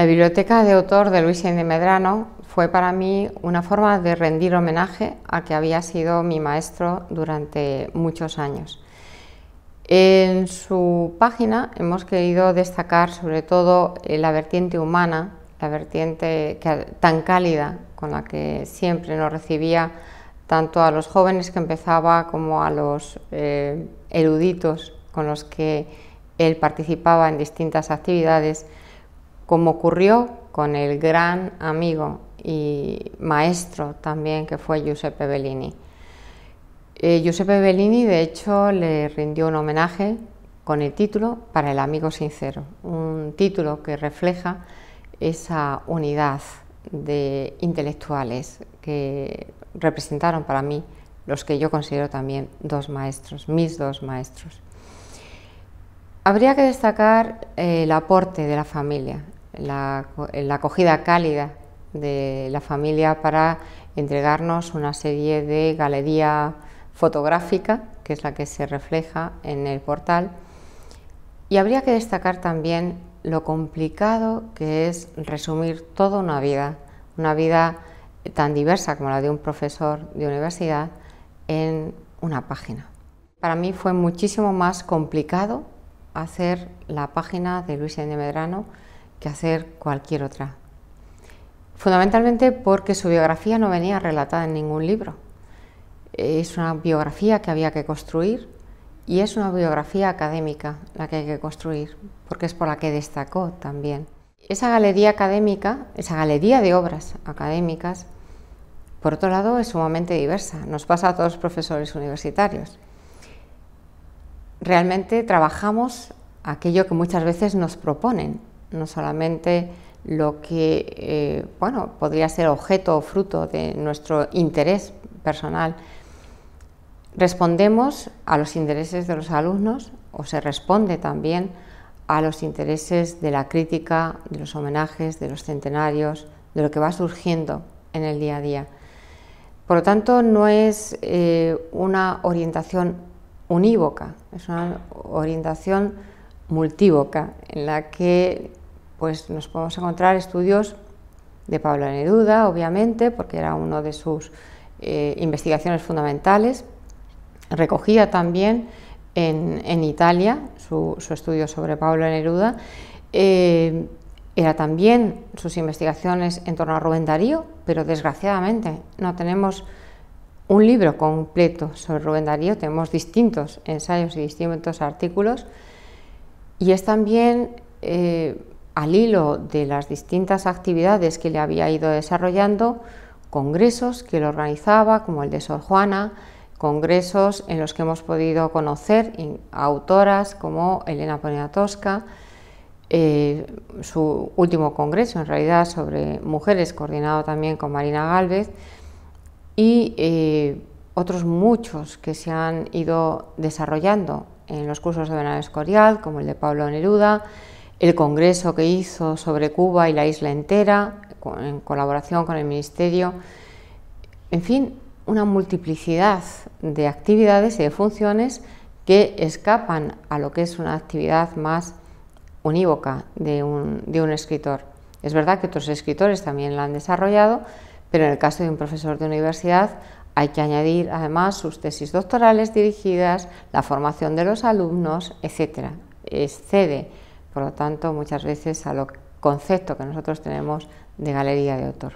La biblioteca de autor de Luis de Medrano fue para mí una forma de rendir homenaje a que había sido mi maestro durante muchos años. En su página hemos querido destacar sobre todo eh, la vertiente humana, la vertiente tan cálida con la que siempre nos recibía tanto a los jóvenes que empezaba como a los eh, eruditos con los que él participaba en distintas actividades como ocurrió con el gran amigo y maestro también que fue Giuseppe Bellini. Eh, Giuseppe Bellini, de hecho, le rindió un homenaje con el título Para el amigo sincero, un título que refleja esa unidad de intelectuales que representaron para mí los que yo considero también dos maestros, mis dos maestros. Habría que destacar eh, el aporte de la familia, la, acogida cálida de la familia para entregarnos una serie de galería fotográfica, que es la que se refleja en el portal. Y habría que destacar también lo complicado que es resumir toda una vida, una vida tan diversa como la de un profesor de universidad, en una página. Para mí fue muchísimo más complicado hacer la página de Luis N. Medrano que hacer cualquier otra. Fundamentalmente porque su biografía no venía relatada en ningún libro. Es una biografía que había que construir y es una biografía académica la que hay que construir, porque es por la que destacó también. Esa galería académica, esa galería de obras académicas, por otro lado, es sumamente diversa. Nos pasa a todos los profesores universitarios. Realmente trabajamos aquello que muchas veces nos proponen no solamente lo que eh, bueno, podría ser objeto o fruto de nuestro interés personal. Respondemos a los intereses de los alumnos o se responde también a los intereses de la crítica, de los homenajes, de los centenarios, de lo que va surgiendo en el día a día. Por lo tanto, no es eh, una orientación unívoca, es una orientación multívoca en la que pues nos podemos encontrar estudios de Pablo Neruda, obviamente, porque era una de sus eh, investigaciones fundamentales. Recogía también en, Italia su, estudio sobre Pablo Neruda. Eh, era también sus investigaciones en torno a Rubén Darío, pero desgraciadamente no tenemos un libro completo sobre Rubén Darío, tenemos distintos ensayos y distintos artículos. Y es también eh, al hilo de las distintas actividades que le había ido desarrollando, congresos que lo organizaba, como el de Sor Juana, congresos en los que hemos podido conocer autoras como Elena Poniatowska, Tosca, eh, su último congreso en realidad sobre mujeres, coordinado también con Marina Galvez, y eh, otros muchos que se han ido desarrollando en los cursos de Benal Escorial, como el de Pablo Neruda, el congreso que hizo sobre Cuba y la isla entera, en colaboración con el Ministerio, en fin, una multiplicidad de actividades y de funciones que escapan a lo que es una actividad más unívoca de un, escritor. Es verdad que otros escritores también la han desarrollado, pero en el caso de un profesor de universidad hay que añadir además sus tesis doctorales dirigidas, la formación de los alumnos, etc. Excede por lo tanto, muchas veces a lo concepto que nosotros tenemos de galería de autor.